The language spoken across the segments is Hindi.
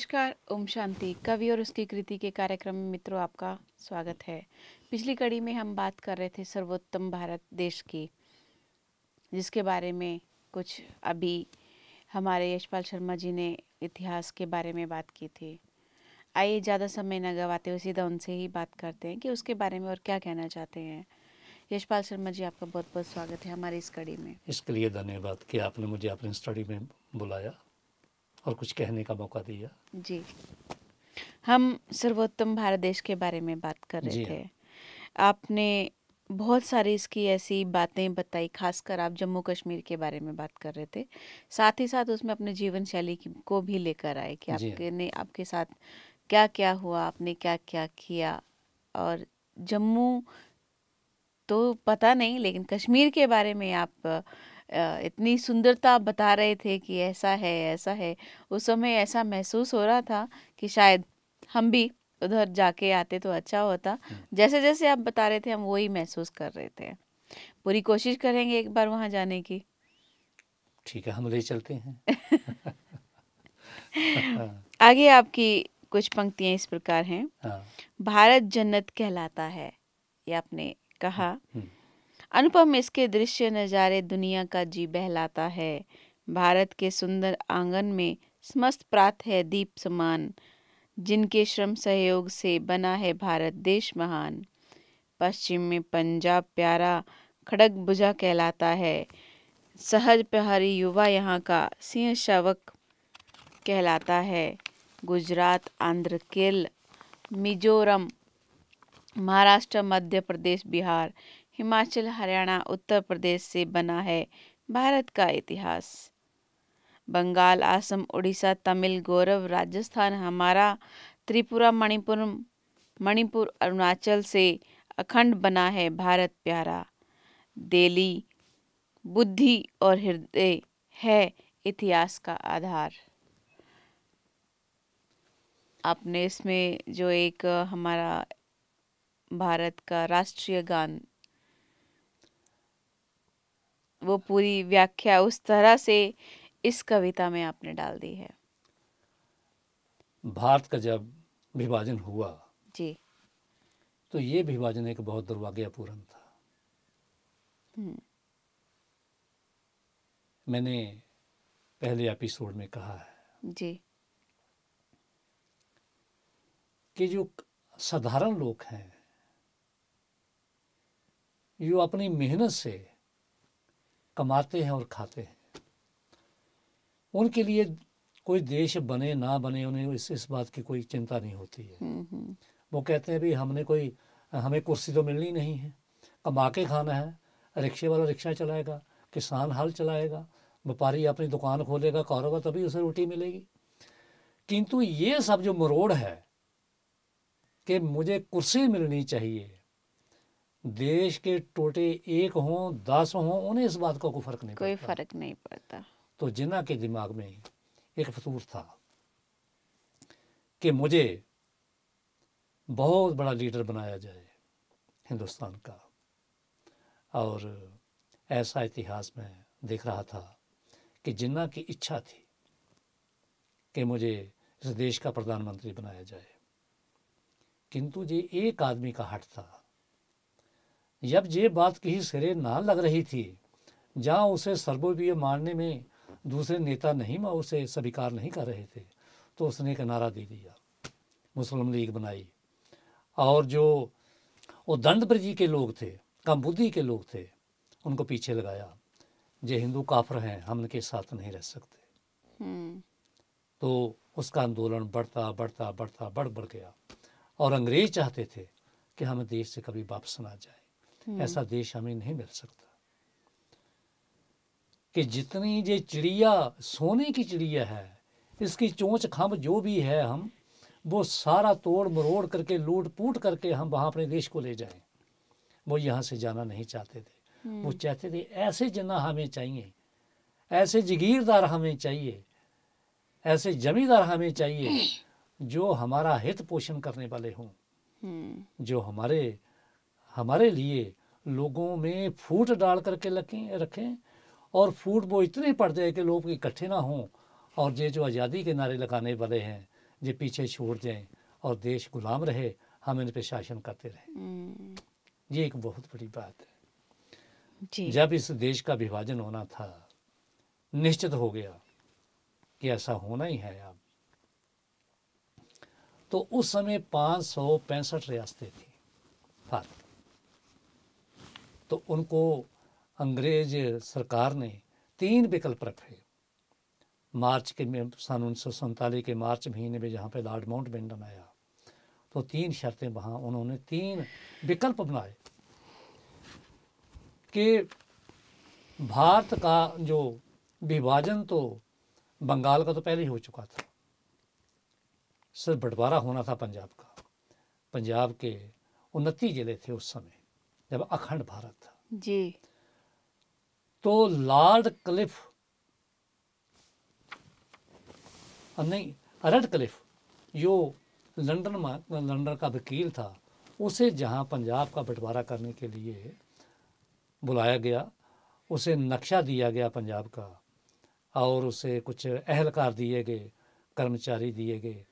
नमस्कार ओम शांति कवि और उसकी कृति के कार्यक्रम में मित्रों आपका स्वागत है पिछली कड़ी में हम बात कर रहे थे सर्वोत्तम भारत देश की जिसके बारे में कुछ अभी हमारे यशपाल शर्मा जी ने इतिहास के बारे में बात की थी आइए ज़्यादा समय न गवाते हुए सीधा उनसे ही बात करते हैं कि उसके बारे में और क्या कहना चाहते हैं यशपाल शर्मा जी आपका बहुत बहुत स्वागत है हमारी इस कड़ी में इसके लिए धन्यवाद कि आपने मुझे अपनी स्टडी में बुलाया और कुछ कहने का मौका दिया जी हम सर्वोत्तम भारत देश के बारे में बात कर रहे थे हाँ। आपने बहुत सारी इसकी ऐसी बातें बताई खासकर आप जम्मू कश्मीर के बारे में बात कर रहे थे साथ ही साथ उसमें अपने जीवन शैली को भी लेकर आए कि हाँ। आपके ने आपके साथ क्या क्या हुआ आपने क्या क्या किया और जम्मू तो पता नहीं लेकिन कश्मीर के बारे में आप आ, इतनी सुंदरता आप बता रहे थे कि ऐसा है ऐसा है उस समय ऐसा महसूस हो रहा था कि शायद हम भी उधर जाके आते तो अच्छा होता जैसे जैसे आप बता रहे थे हम वही महसूस कर रहे थे पूरी कोशिश करेंगे एक बार वहाँ जाने की ठीक है हम ले चलते हैं आगे आपकी कुछ पंक्तियाँ इस प्रकार हैं हाँ। भारत जन्नत कहलाता है ये आपने कहा अनुपम इसके दृश्य नज़ारे दुनिया का जी बहलाता है भारत के सुंदर आंगन में समस्त प्रात है दीप समान जिनके श्रम सहयोग से बना है भारत देश महान पश्चिम में पंजाब प्यारा खड़क बुझा कहलाता है सहज प्यारी युवा यहाँ का सिंह शवक कहलाता है गुजरात आंध्र केरल मिजोरम महाराष्ट्र मध्य प्रदेश बिहार हिमाचल हरियाणा उत्तर प्रदेश से बना है भारत का इतिहास बंगाल असम उड़ीसा तमिल गौरव राजस्थान हमारा त्रिपुरा मणिपुर मणिपुर अरुणाचल से अखंड बना है भारत प्यारा दिल्ली बुद्धि और हृदय है इतिहास का आधार आपने इसमें जो एक हमारा भारत का राष्ट्रीय गान वो पूरी व्याख्या उस तरह से इस कविता में आपने डाल दी है भारत का जब विभाजन हुआ जी तो ये विभाजन एक बहुत दुर्भाग्यपूर्ण था हम्म। मैंने पहले एपिसोड में कहा है जी कि जो साधारण लोग हैं जो अपनी मेहनत से कमाते हैं और खाते हैं उनके लिए कोई देश बने ना बने उन्हें इस इस बात की कोई चिंता नहीं होती है हम्म, हम्म। वो कहते हैं भाई हमने कोई हमें कुर्सी तो मिलनी नहीं है कमा के खाना है रिक्शे वाला रिक्शा चलाएगा किसान हल चलाएगा व्यापारी अपनी दुकान खोलेगा कारोबार तभी उसे रोटी मिलेगी किंतु ये सब जो मरोड़ है कि मुझे कुर्सी मिलनी चाहिए देश के टोटे एक हों दस हों उन्हें इस बात का कोई फर्क नहीं कोई फर्क नहीं पड़ता तो जिन्ना के दिमाग में एक फतूर था कि मुझे बहुत बड़ा लीडर बनाया जाए हिंदुस्तान का और ऐसा इतिहास में देख रहा था कि जिन्ना की इच्छा थी कि मुझे इस देश का प्रधानमंत्री बनाया जाए किंतु ये एक आदमी का हट था जब ये बात कहीं सिरे ना लग रही थी जहाँ उसे सर्वोपीय मारने में दूसरे नेता नहीं उसे स्वीकार नहीं कर रहे थे तो उसने एक नारा दे दिया मुस्लिम लीग बनाई और जो वो दंडप्रजी के लोग थे कम बुद्धि के लोग थे उनको पीछे लगाया जे हिंदू काफर हैं हम उनके साथ नहीं रह सकते हम्म। तो उसका आंदोलन बढ़ता बढ़ता बढ़ता बढ़ बढ़ गया और अंग्रेज चाहते थे कि हम देश से कभी वापस ना जाए हम्म। ऐसा देश हमें नहीं मिल सकता कि जितनी ये चिड़िया सोने की चिड़िया है इसकी चोंच खम्भ जो भी है हम वो सारा तोड़ मरोड़ करके लूट पूट करके हम वहाँ अपने देश को ले जाएं वो यहाँ से जाना नहीं चाहते थे हम्म। वो चाहते थे ऐसे जना हमें चाहिए ऐसे जगीरदार हमें चाहिए ऐसे जमींदार हमें चाहिए जो हमारा हित पोषण करने वाले हों हम्म। जो हमारे हमारे लिए लोगों में फूट डाल करके रखें रखें और फूट वो इतने पड़ जाए कि लोग इकट्ठे ना हों और ये जो आज़ादी के नारे लगाने वाले हैं ये पीछे छोड़ जाएं और देश गुलाम रहे हम इन पर शासन करते रहे हम्म। ये एक बहुत बड़ी बात है जी। जब इस देश का विभाजन होना था निश्चित हो गया कि ऐसा होना ही है अब तो उस समय पाँच सौ पैंसठ रियासतें थी भारत तो उनको अंग्रेज सरकार ने तीन विकल्प रखे मार्च के में सन उन्नीस के मार्च महीने में जहाँ पे लॉर्ड माउंट बेंडन आया तो तीन शर्तें वहाँ उन्होंने तीन विकल्प बनाए कि भारत का जो विभाजन तो बंगाल का तो पहले ही हो चुका था सिर्फ बंटवारा होना था पंजाब का पंजाब के उनतीस जिले थे उस समय जब अखंड भारत था जी तो लॉर्ड क्लिफ नहीं रेड क्लिफ जो लंदन में लंदन का वकील था उसे जहाँ पंजाब का बंटवारा करने के लिए बुलाया गया उसे नक्शा दिया गया पंजाब का और उसे कुछ अहलकार दिए गए कर्मचारी दिए गए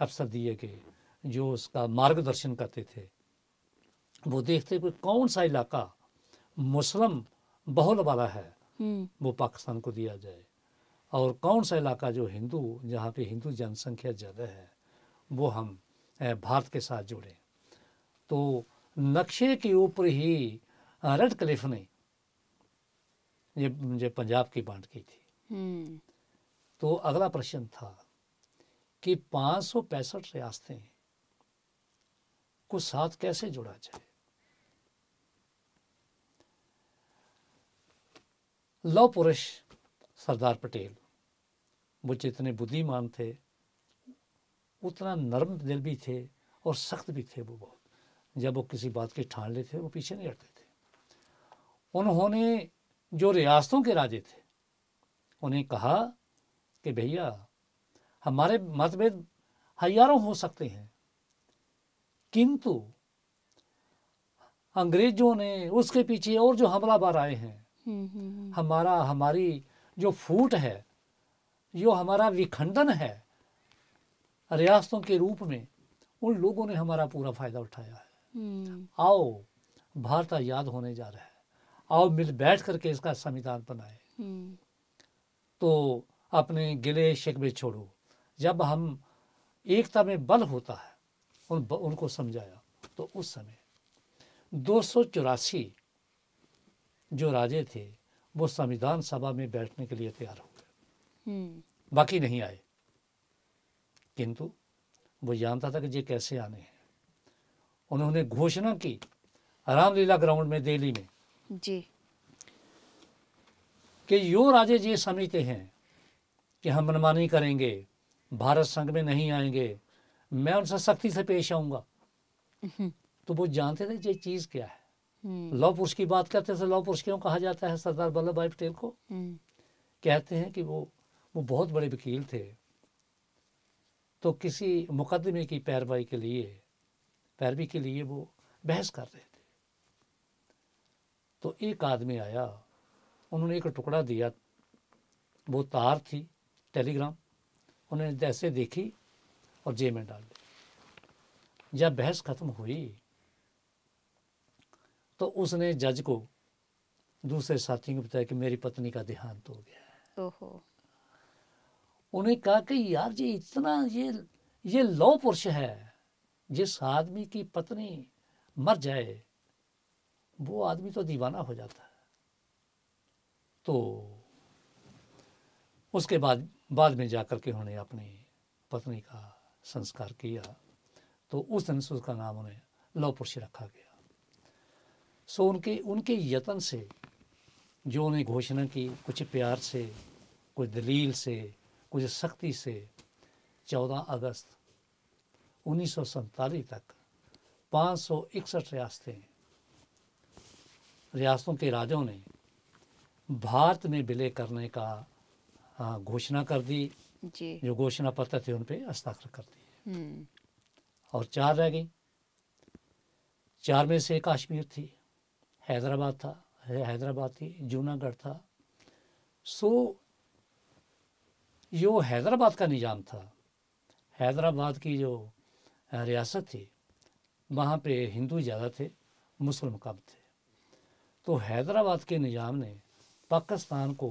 अफसर दिए गए जो उसका मार्गदर्शन करते थे वो देखते कि कौन सा इलाका मुस्लिम बहुल वाला है हम्म। वो पाकिस्तान को दिया जाए और कौन सा इलाका जो हिंदू जहाँ पे हिंदू जनसंख्या ज़्यादा है वो हम भारत के साथ जुड़े तो नक्शे के ऊपर ही रेड क्लिफ ने ये मुझे पंजाब की बांट की थी हम्म। तो अगला प्रश्न था कि पाँच सौ पैंसठ रियासतें को साथ कैसे जोड़ा जाए लव पुरुष सरदार पटेल वो जितने बुद्धिमान थे उतना नरम दिल भी थे और सख्त भी थे वो बहुत जब वो किसी बात की ठान लेते थे वो पीछे नहीं हटते थे उन्होंने जो रियासतों के राजे थे उन्हें कहा कि भैया हमारे मतभेद हजारों हो सकते हैं किंतु अंग्रेजों ने उसके पीछे और जो हमलावर आए हैं हमारा हमारी जो फूट है जो हमारा विखंडन है रियासतों के रूप में उन लोगों ने हमारा पूरा फायदा उठाया है आओ भारत याद होने जा रहा है आओ मिल बैठ करके इसका संविधान बनाए तो अपने गिले शिकवे छोड़ो जब हम एकता में बल होता है उन उनको समझाया तो उस समय दो सौ चौरासी जो राजे थे वो संविधान सभा में बैठने के लिए तैयार हो गए हम्म। बाकी नहीं आए किंतु वो जानता था कि ये कैसे आने हैं उन्होंने घोषणा की रामलीला ग्राउंड में दिल्ली में जी कि यो राजे जी समिति हैं कि हम मनमानी करेंगे भारत संघ में नहीं आएंगे मैं उनसे सख्ती से पेश आऊंगा हम्म। तो वो जानते थे ये चीज़ क्या है हम्म। लव पुरुष की बात करते हैं तो लौह पुरुष क्यों कहा जाता है सरदार वल्लभ भाई पटेल को हम्म। कहते हैं कि वो वो बहुत बड़े वकील थे तो किसी मुकदमे की पैरवाई के लिए पैरवी के लिए वो बहस कर रहे थे तो एक आदमी आया उन्होंने एक टुकड़ा दिया वो तार थी टेलीग्राम उन्होंने जैसे देखी और जेब में डाल दी जब बहस ख़त्म हुई तो उसने जज को दूसरे साथी को बताया कि मेरी पत्नी का देहांत हो गया ओहो उन्हें कहा कि यार ये इतना ये ये लौ पुरुष है जिस आदमी की पत्नी मर जाए वो आदमी तो दीवाना हो जाता है तो उसके बाद बाद में जाकर के उन्होंने अपनी पत्नी का संस्कार किया तो उस दिन से उसका नाम उन्हें लव पुरुष रखा गया सो उनके उनके यत्न से जो उन्हें घोषणा की कुछ प्यार से कुछ दलील से कुछ सख्ती से 14 अगस्त उन्नीस तक पाँच सौ इकसठ रियासतें रियासतों के राजाओं ने भारत में विलय करने का घोषणा कर दी जी। जो घोषणा पत्र थे उन पर हस्ताक्षर कर दिए हम्म। और चार रह गई चार में से कश्मीर थी हैदराबाद था हैदराबाद थी जूनागढ़ था सो यो हैदराबाद का निज़ाम था हैदराबाद की जो रियासत थी वहाँ पे हिंदू ज़्यादा थे मुस्लिम कम थे तो हैदराबाद के निज़ाम ने पाकिस्तान को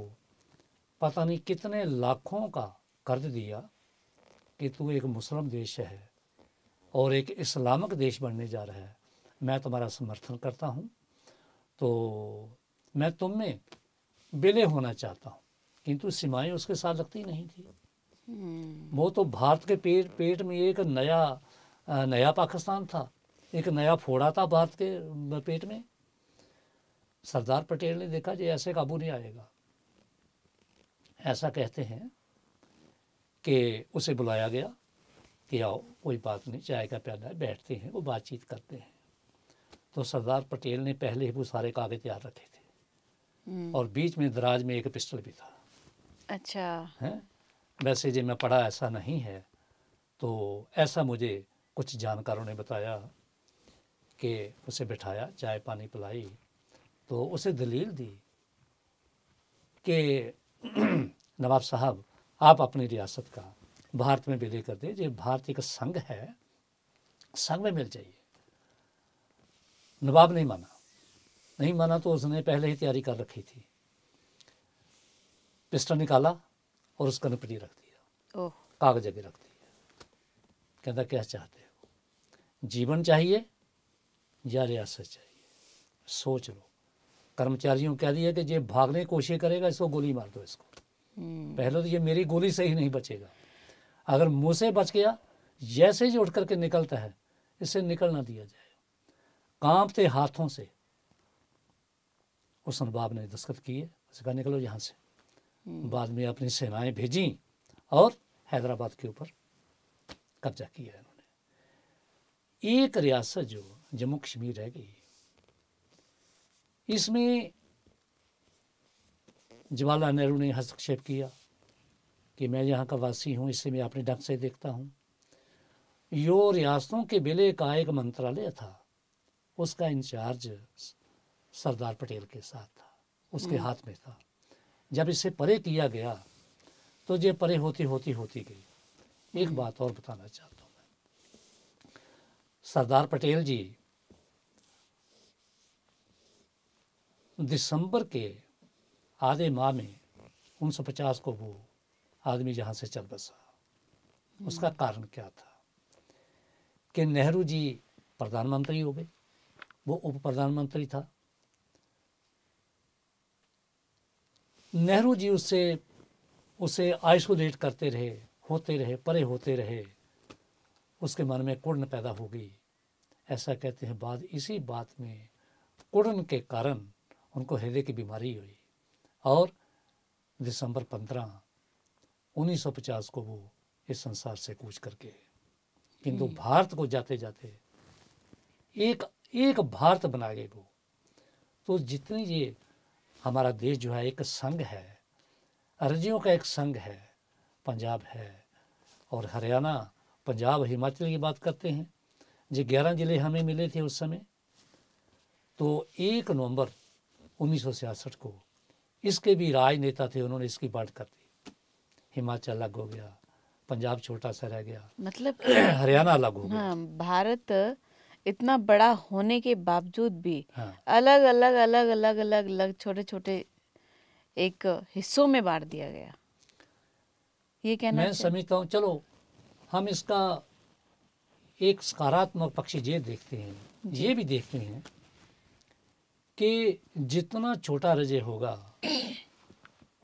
पता नहीं कितने लाखों का कर्ज दिया कि तू एक मुस्लिम देश है और एक इस्लामिक देश बनने जा रहा है मैं तुम्हारा समर्थन करता हूँ तो मैं तुम में विलय होना चाहता हूँ किंतु सीमाएं उसके साथ लगती नहीं थी हम्म। वो तो भारत के पेट पेट में एक नया नया पाकिस्तान था एक नया फोड़ा था भारत के पेट में सरदार पटेल ने देखा जी ऐसे काबू नहीं आएगा ऐसा कहते हैं कि उसे बुलाया गया कि आओ कोई बात नहीं चाय का प्याला बैठते हैं वो बातचीत करते हैं तो सरदार पटेल ने पहले ही वो सारे कागज तैयार रखे थे हम्म। और बीच में दराज में एक पिस्टल भी था अच्छा है वैसे जो मैं पढ़ा ऐसा नहीं है तो ऐसा मुझे कुछ जानकारों ने बताया कि उसे बिठाया चाय पानी पिलाई तो उसे दलील दी कि नवाब साहब आप अपनी रियासत का भारत में विलय कर दे जो भारत एक संघ है संघ में मिल जाइए नवाब नहीं माना नहीं माना तो उसने पहले ही तैयारी कर रखी थी पिस्टल निकाला और उसका नपटी रख दिया कागज भी रख दिया कहता क्या चाहते हो जीवन चाहिए या रियासत चाहिए सोच लो कर्मचारियों कह दिया कि ये भागने की कोशिश करेगा इसको गोली मार दो इसको हम्म। पहले तो ये मेरी गोली से ही नहीं बचेगा अगर मुँह से बच गया जैसे ही उठ करके निकलता है इसे निकलना दिया जाए कांपते हाथों से उस नवाब ने दस्खत किए कहा निकलो यहाँ से हम्म। बाद में अपनी सेनाएं भेजी और हैदराबाद के ऊपर कब्जा किया इन्होंने एक रियासत जो जम्मू कश्मीर रह गई इसमें जवाहरलाल नेहरू ने हस्तक्षेप किया कि मैं यहाँ का वासी हूँ इससे मैं अपने ढंग से देखता हूँ यो रियासतों के बिले का एक मंत्रालय था उसका इंचार्ज सरदार पटेल के साथ था उसके हम्म। हाथ में था जब इसे परे किया गया तो ये परे होती होती होती गई एक हम्म। बात और बताना चाहता हूँ मैं सरदार पटेल जी दिसंबर के आधे माह में 1950 को वो आदमी जहाँ से चल बसा उसका हम्म। कारण क्या था कि नेहरू जी प्रधानमंत्री हो गए वो उप प्रधानमंत्री था नेहरू जी उससे उसे आइसोलेट करते रहे होते रहे परे होते रहे उसके मन में कुड़न पैदा गई ऐसा कहते हैं बाद इसी बात में कुड़न के कारण उनको हृदय की बीमारी हुई और दिसंबर पंद्रह 1950 को वो इस संसार से कूच करके किंतु भारत को जाते जाते एक एक भारत बनाए वो तो जितनी ये हमारा देश जो है एक संघ है राज्यों का एक संघ है पंजाब है और हरियाणा पंजाब हिमाचल की बात करते हैं जो ग्यारह जिले हमें मिले थे उस समय तो एक नवंबर उन्नीस को इसके भी राजनेता थे उन्होंने इसकी बात कर दी हिमाचल अलग हो गया पंजाब छोटा सा रह गया मतलब हरियाणा अलग हो गया हाँ, भारत इतना बड़ा होने के बावजूद भी हाँ। अलग अलग अलग अलग अलग अलग छोटे छोटे एक हिस्सों में बांट दिया गया ये कहना मैं समझता हूँ चलो हम इसका एक सकारात्मक पक्ष ये देखते हैं ये भी देखते हैं कि जितना छोटा रजे होगा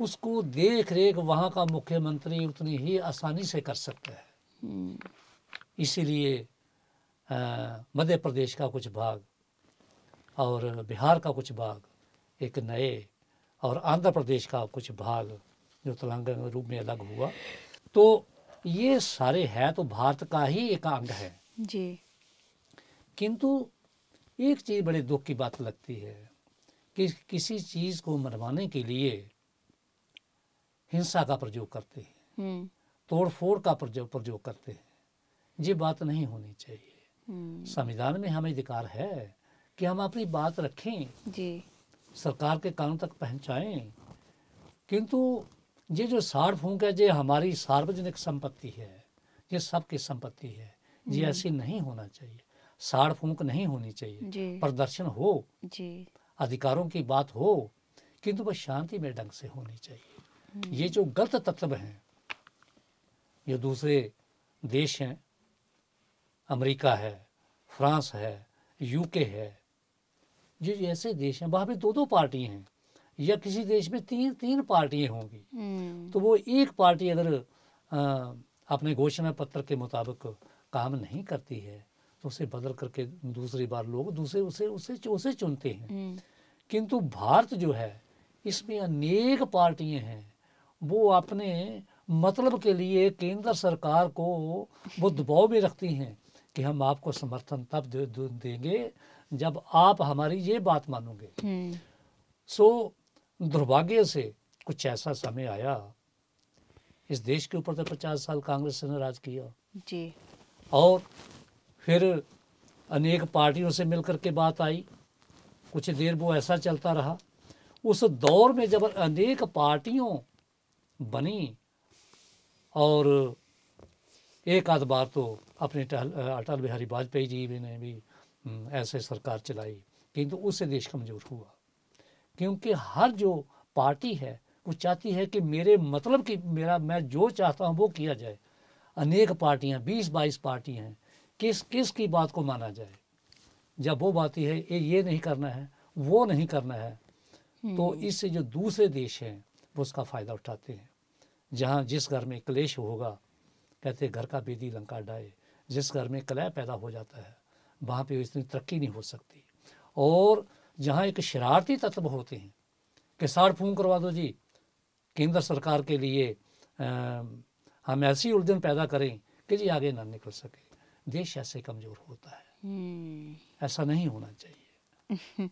उसको देख रेख वहाँ का मुख्यमंत्री उतनी ही आसानी से कर सकता है हम्म। इसीलिए मध्य प्रदेश का कुछ भाग और बिहार का कुछ भाग एक नए और आंध्र प्रदेश का कुछ भाग जो तेलंगाना रूप में अलग हुआ तो ये सारे हैं तो भारत का ही एक अंग है जी किंतु एक चीज़ बड़े दुख की बात लगती है कि किसी चीज़ को मनवाने के लिए हिंसा का प्रयोग करते हैं हम्म। तोड़फोड़ का प्रयोग करते हैं ये बात नहीं होनी चाहिए संविधान में हमें अधिकार है कि हम अपनी बात रखें जी सरकार के कानून तक पहुंचाएं किंतु ये जो फूक है ये हमारी सार्वजनिक संपत्ति है ये सबकी संपत्ति है ये हम्म। ऐसी नहीं होना चाहिए फूक नहीं होनी चाहिए प्रदर्शन हो जी अधिकारों की बात हो किंतु वह शांति में ढंग से होनी चाहिए हम्म। ये जो गलत तत्व हैं ये दूसरे देश हैं अमेरिका है फ्रांस है यूके है ये ऐसे देश हैं वहाँ पे दो दो पार्टी हैं या किसी देश में तीन तीन पार्टियाँ होंगी हम्म। तो वो एक पार्टी अगर आ, अपने घोषणा पत्र के मुताबिक काम नहीं करती है तो उसे बदल करके दूसरी बार लोग दूसरे उसे उसे उसे चुनते हैं हम्म। किंतु भारत जो है इसमें अनेक पार्टियां हैं वो अपने मतलब के लिए केंद्र सरकार को वो दबाव में रखती हैं कि हम आपको समर्थन तब दे, दे, देंगे जब आप हमारी ये बात मानोगे सो हम्म। दुर्भाग्य से कुछ ऐसा समय आया इस देश के ऊपर तो पचास साल कांग्रेस ने राज किया जी और फिर अनेक पार्टियों से मिलकर के बात आई कुछ देर वो ऐसा चलता रहा उस दौर में जब अनेक पार्टियों बनी और एक आध बार तो अपने अटल बिहारी वाजपेयी जी ने भी ऐसे सरकार चलाई किंतु तो उससे देश कमज़ोर हुआ क्योंकि हर जो पार्टी है वो चाहती है कि मेरे मतलब कि मेरा मैं जो चाहता हूँ वो किया जाए अनेक पार्टियाँ बीस बाईस पार्टियाँ हैं किस किस की बात को माना जाए जब वो बात है ये ये नहीं करना है वो नहीं करना है तो हम्म। इससे जो दूसरे देश हैं वो उसका फ़ायदा उठाते हैं जहाँ जिस घर में क्लेश होगा कहते घर का बेदी लंका डाए जिस घर में कलह पैदा हो जाता है वहाँ पे इतनी तरक्की नहीं हो सकती और जहाँ एक शरारती तत्व होते हैं कि साड़ फूम करवा दो जी केंद्र सरकार के लिए आ, हम ऐसी उलझन पैदा करें कि जी आगे ना निकल सके देश ऐसे कमज़ोर होता है हम्म। ऐसा नहीं होना चाहिए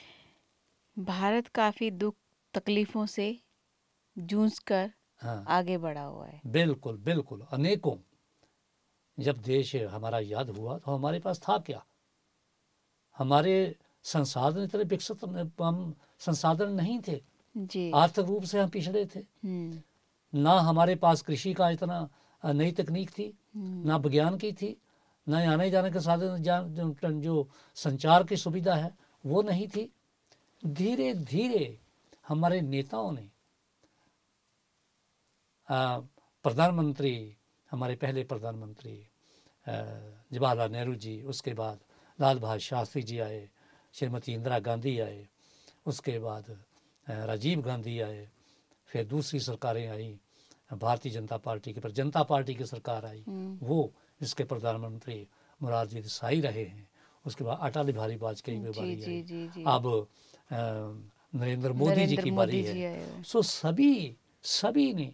भारत काफ़ी दुख तकलीफ़ों से जूझ कर हाँ, आगे बढ़ा हुआ है बिल्कुल बिल्कुल अनेकों जब देश हमारा याद हुआ तो हमारे पास था क्या हमारे संसाधन इतने विकसित हम संसाधन नहीं थे आर्थिक रूप से हम पिछड़े थे हम्म। ना हमारे पास कृषि का इतना नई तकनीक थी हम्म। ना विज्ञान की थी ना आने जाने के साधन जान जो संचार की सुविधा है वो नहीं थी धीरे धीरे हमारे नेताओं ने प्रधानमंत्री हमारे पहले प्रधानमंत्री जवाहरलाल नेहरू जी उसके बाद लाल बहादुर शास्त्री जी आए श्रीमती इंदिरा गांधी आए उसके बाद राजीव गांधी आए फिर दूसरी सरकारें आई भारतीय जनता पार्टी की पर जनता पार्टी की सरकार आई हम्म। वो इसके प्रधानमंत्री मुरारजी देसाई रहे हैं उसके बाद अटल बिहारी वाजपेयी की बारी आई अब नरेंद्र मोदी जी की बारी है सो सभी सभी ने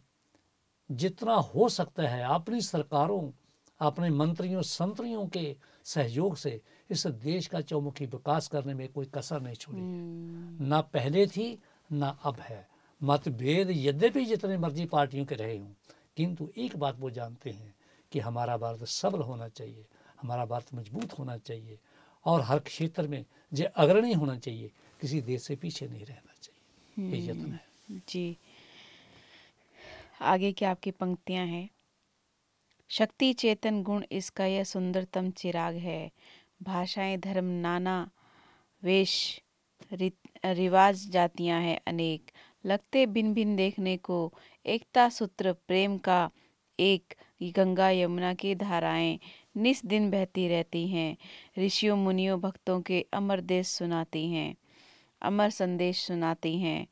जितना हो सकता है अपनी सरकारों अपने मंत्रियों संतरियों के सहयोग से इस देश का चौमुखी विकास करने में कोई कसर नहीं छोड़ी है हम्म। ना पहले थी ना अब है मतभेद यद्यपि जितने मर्जी पार्टियों के रहे हों किंतु एक बात वो जानते हैं कि हमारा भारत सबल होना चाहिए हमारा भारत मजबूत होना चाहिए और हर क्षेत्र में जो अग्रणी होना चाहिए किसी देश से पीछे नहीं रहना चाहिए ये यत्न है हम्म। जी आगे की आपकी पंक्तियां हैं शक्ति चेतन गुण इसका यह सुंदरतम चिराग है भाषाएं धर्म नाना वेश रिवाज जातियां हैं अनेक लगते भिन्न भिन्न देखने को एकता सूत्र प्रेम का एक गंगा यमुना की धाराएं निस दिन बहती रहती हैं ऋषियों मुनियों भक्तों के अमर देश सुनाती हैं अमर संदेश सुनाती हैं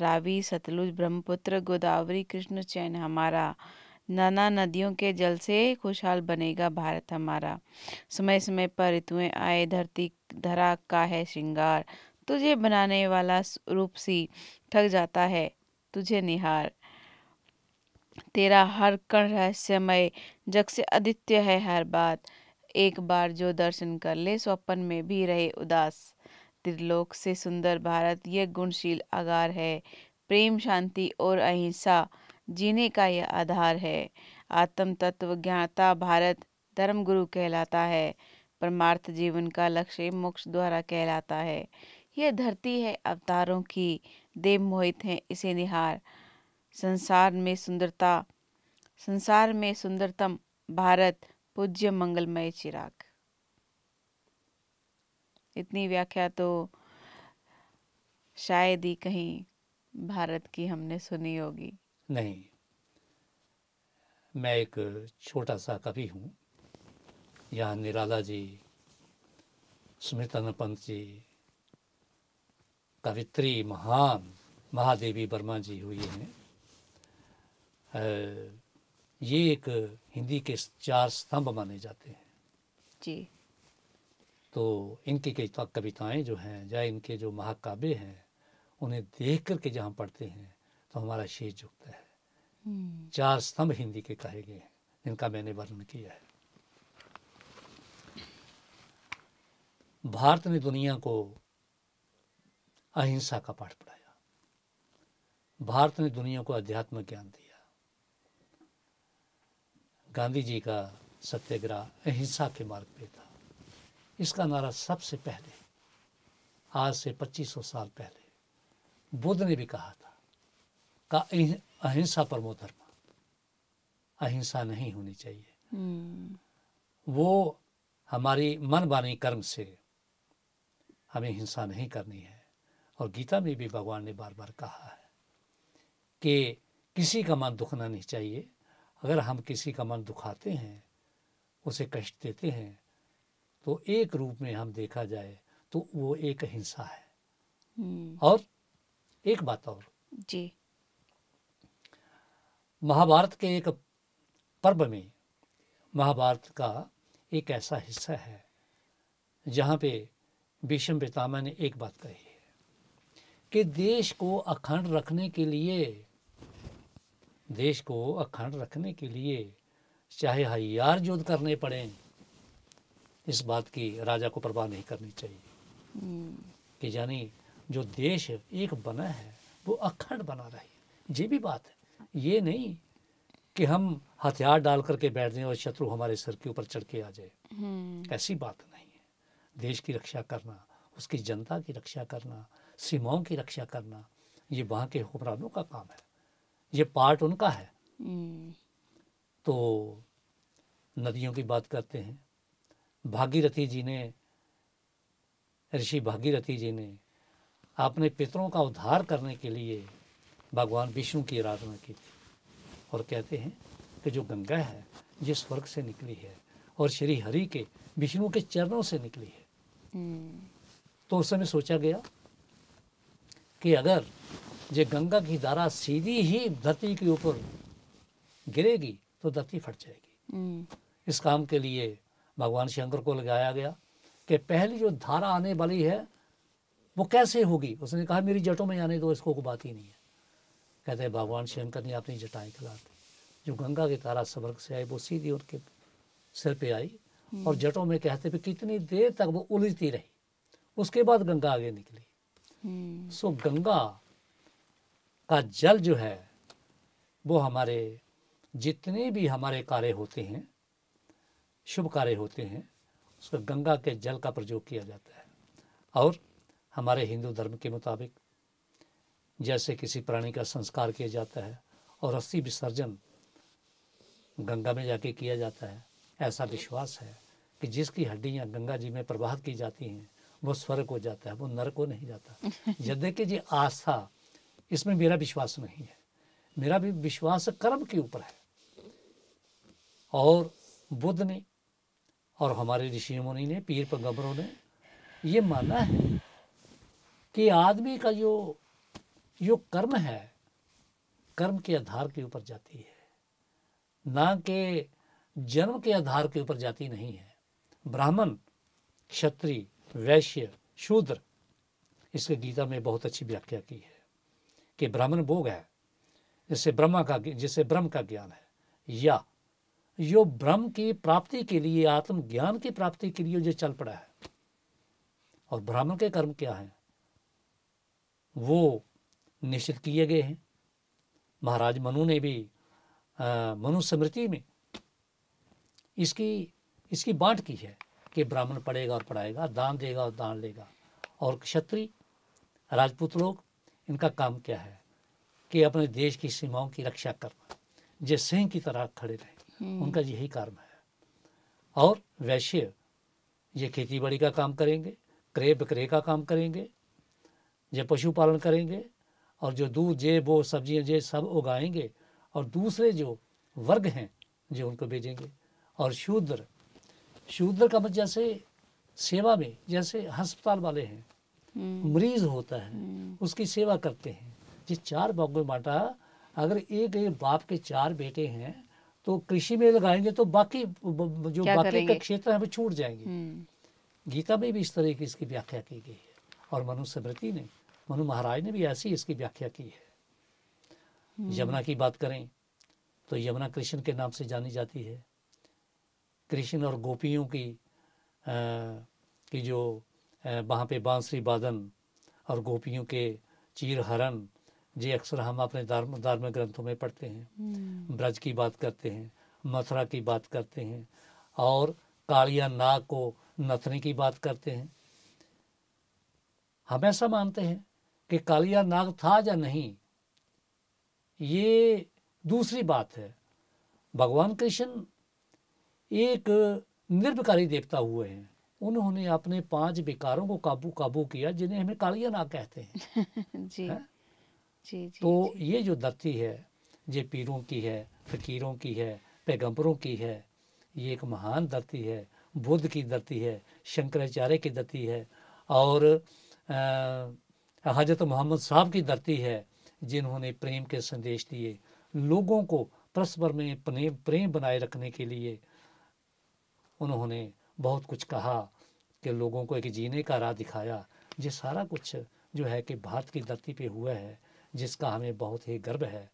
रावी सतलुज ब्रह्मपुत्र गोदावरी कृष्ण चैन हमारा नाना नदियों के जल से खुशहाल बनेगा भारत हमारा समय समय पर ऋतुएं आए धरती धरा का है श्रृंगार तुझे बनाने वाला रूप सी थक जाता है तुझे निहार तेरा हर कण रहस्यमय जग से आदित्य है हर बात एक बार जो दर्शन कर ले स्वप्न में भी रहे उदास त्रिलोक से सुंदर भारत यह गुणशील आगार है प्रेम शांति और अहिंसा जीने का यह आधार है आत्म तत्व ज्ञाता भारत धर्म गुरु कहलाता है परमार्थ जीवन का लक्ष्य मोक्ष द्वारा कहलाता है यह धरती है अवतारों की देव मोहित है इसे निहार संसार में सुंदरता संसार में सुंदरतम भारत पूज्य मंगलमय चिराग इतनी व्याख्या तो शायद ही कहीं भारत की हमने सुनी होगी नहीं मैं एक छोटा सा कवि हूँ यहाँ निराला जी स्मृतन पंत जी कवित्री महान महादेवी वर्मा जी हुई हैं ये एक हिंदी के चार स्तंभ माने जाते हैं जी तो इनकी कई कविताएं जो हैं या इनके जो महाकाव्य हैं उन्हें देख करके जहाँ पढ़ते हैं तो हमारा शीश झुकता है हम्म। चार स्तंभ हिंदी के कहे गए हैं जिनका मैंने वर्णन किया है भारत ने दुनिया को अहिंसा का पाठ पढ़ाया भारत ने दुनिया को अध्यात्म ज्ञान दिया गांधी जी का सत्याग्रह अहिंसा के मार्ग पे था इसका नारा सबसे पहले आज से 2500 साल पहले बुद्ध ने भी कहा था का अहिंसा परमो धर्म अहिंसा नहीं होनी चाहिए hmm. वो हमारी मन बानी कर्म से हमें हिंसा नहीं करनी है और गीता में भी भगवान ने बार बार कहा है कि किसी का मन दुखना नहीं चाहिए अगर हम किसी का मन दुखाते हैं उसे कष्ट देते हैं तो एक रूप में हम देखा जाए तो वो एक हिंसा है हम्म। और एक बात और जी महाभारत के एक पर्व में महाभारत का एक ऐसा हिस्सा है जहाँ पे भीषम पितामह ने एक बात कही है कि देश को अखंड रखने के लिए देश को अखंड रखने के लिए चाहे हथियार युद्ध करने पड़े इस बात की राजा को परवाह नहीं करनी चाहिए कि यानी जो देश एक बना है वो अखंड बना रहे ये भी बात है ये नहीं कि हम हथियार डाल करके बैठ जाए और शत्रु हमारे सर के ऊपर चढ़ के आ जाए हम्म। ऐसी बात नहीं है देश की रक्षा करना उसकी जनता की रक्षा करना सीमाओं की रक्षा करना ये वहाँ के हुक्मरानों का काम है ये पार्ट उनका है हम्म। तो नदियों की बात करते हैं भागीरथी जी ने ऋषि भागीरथी जी ने अपने पितरों का उद्धार करने के लिए भगवान विष्णु की आराधना की थी और कहते हैं कि जो गंगा है ये स्वर्ग से निकली है और श्री हरि के विष्णु के चरणों से निकली है हम्म। तो उस समय सोचा गया कि अगर ये गंगा की धारा सीधी ही धरती के ऊपर गिरेगी तो धरती फट जाएगी हम्म। इस काम के लिए भगवान शंकर को लगाया गया कि पहली जो धारा आने वाली है वो कैसे होगी उसने कहा मेरी जटों में आने दो इसको कोई बात ही नहीं है कहते हैं भगवान शंकर ने अपनी जटाएँ खिला जो गंगा की तारा सबर्ग से आई वो सीधी उनके सिर पे आई हम्म। और जटों में कहते भी कितनी देर तक वो उलझती रही उसके बाद गंगा आगे निकली हम्म। सो गंगा का जल जो है वो हमारे जितने भी हमारे कार्य होते हैं शुभ कार्य होते हैं उसको गंगा के जल का प्रयोग किया जाता है और हमारे हिंदू धर्म के मुताबिक जैसे किसी प्राणी का संस्कार किया जाता है और अस्थि विसर्जन गंगा में जाके किया जाता है ऐसा विश्वास है कि जिसकी हड्डियाँ गंगा जी में प्रवाहित की जाती हैं वो स्वर्ग हो जाता है वो नरक को नहीं जाता यद्यपि जी आस्था इसमें मेरा विश्वास नहीं है मेरा भी विश्वास कर्म के ऊपर है और बुद्ध ने और हमारे ऋषि मुनि ने पीर पैगम्बरों ने ये माना है कि आदमी का जो जो कर्म है कर्म के आधार के ऊपर जाती है ना कि जन्म के आधार के ऊपर जाती नहीं है ब्राह्मण क्षत्रिय वैश्य शूद्र इसके गीता में बहुत अच्छी व्याख्या की है कि ब्राह्मण भोग है जिससे ब्रह्मा का जिससे ब्रह्म का ज्ञान है या जो ब्रह्म की प्राप्ति के लिए आत्मज्ञान की प्राप्ति के लिए जो चल पड़ा है और ब्राह्मण के कर्म क्या हैं वो निश्चित किए गए हैं महाराज मनु ने भी मनुस्मृति में इसकी इसकी बांट की है कि ब्राह्मण पढ़ेगा और पढ़ाएगा दान देगा और दान लेगा और क्षत्रिय राजपूत लोग इनका काम क्या है कि अपने देश की सीमाओं की रक्षा करना जैसे सिंह की तरह खड़े रहे हम्म। उनका यही कारण है और वैश्य ये खेती बाड़ी का काम करेंगे क्रय विक्रय का काम करेंगे ये पशुपालन करेंगे और जो दूध जे वो सब्जियां जे सब उगाएंगे और दूसरे जो वर्ग हैं जो उनको भेजेंगे और शूद्र शूद्र का मत मतलब जैसे सेवा में जैसे अस्पताल वाले हैं हम्म। मरीज होता है हम्म। उसकी सेवा करते हैं जिस चार में बांटा अगर एक एक बाप के चार बेटे हैं तो कृषि में लगाएंगे तो बाकी जो बाकी का क्षेत्र वो छूट जाएंगे हम्म। गीता में भी इस तरह की इसकी व्याख्या की गई है और मनु स्मृति ने मनु महाराज ने भी ऐसी इसकी व्याख्या की है हम्म। यमुना की बात करें तो यमुना कृष्ण के नाम से जानी जाती है कृष्ण और गोपियों की आ, की जो वहाँ पे बांसुरी वादन और गोपियों के चीर हरण जी अक्सर हम अपने धार्मिक धार्मिक ग्रंथों में पढ़ते हैं हम्म। ब्रज की बात करते हैं मथुरा की बात करते हैं और कालिया नाग को नथने की बात करते हैं हम ऐसा मानते हैं कि कालिया नाग था या नहीं ये दूसरी बात है भगवान कृष्ण एक निर्भकारी देवता हुए हैं उन्होंने अपने पांच विकारों को काबू काबू किया जिन्हें हमें कालिया नाग कहते हैं जी है? जी, तो जी. ये जो धरती है ये पीरों की है फकीरों की है पैगंबरों की है ये एक महान धरती है बुद्ध की धरती है शंकराचार्य की धरती है और हजरत मोहम्मद साहब की धरती है जिन्होंने प्रेम के संदेश दिए लोगों को परस्पर में प्रेम प्रेम बनाए रखने के लिए उन्होंने बहुत कुछ कहा कि लोगों को एक जीने का राह दिखाया ये सारा कुछ जो है कि भारत की धरती पे हुआ है जिसका हमें बहुत ही गर्व है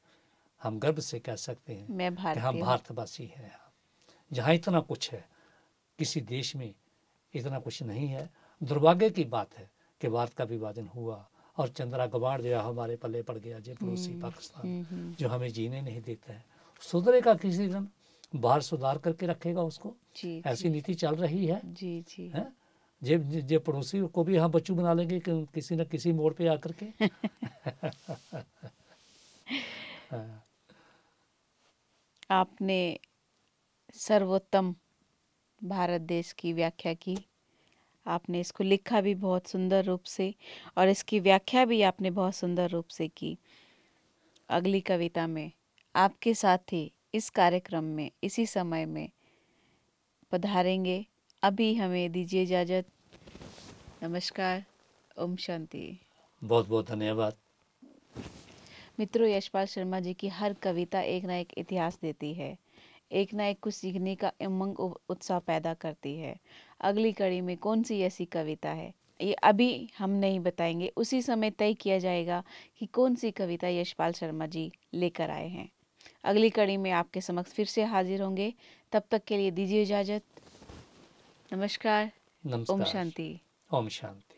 हम गर्व से कह सकते हैं मैं कि हम भारतवासी हैं जहाँ इतना कुछ है किसी देश में इतना कुछ नहीं है दुर्भाग्य की बात है कि भारत का विभाजन हुआ और चंद्रा गवाड़ जो है हमारे पल्ले पड़ गया जो पड़ोसी हम्म, पाकिस्तान हम्म, हम्म। जो हमें जीने नहीं देता है सुधरेगा किसी दिन बाहर सुधार करके रखेगा उसको ऐसी नीति चल रही है जी जी है? जे जे पड़ोसी को भी हम बच्चू बना लेंगे कि किसी न किसी मोड़ पे आकर के हाँ। आपने सर्वोत्तम भारत देश की व्याख्या की आपने इसको लिखा भी बहुत सुंदर रूप से और इसकी व्याख्या भी आपने बहुत सुंदर रूप से की अगली कविता में आपके साथ ही इस कार्यक्रम में इसी समय में पधारेंगे अभी हमें दीजिए इजाज़त नमस्कार ओम शांति बहुत बहुत धन्यवाद मित्रों यशपाल शर्मा जी की हर कविता एक ना एक इतिहास देती है एक ना एक कुछ सीखने का उमंग उत्साह पैदा करती है अगली कड़ी में कौन सी ऐसी कविता है ये अभी हम नहीं बताएंगे उसी समय तय किया जाएगा कि कौन सी कविता यशपाल शर्मा जी लेकर आए हैं अगली कड़ी में आपके समक्ष फिर से हाजिर होंगे तब तक के लिए दीजिए इजाज़त नमस्कार ओम शांति ओम शांति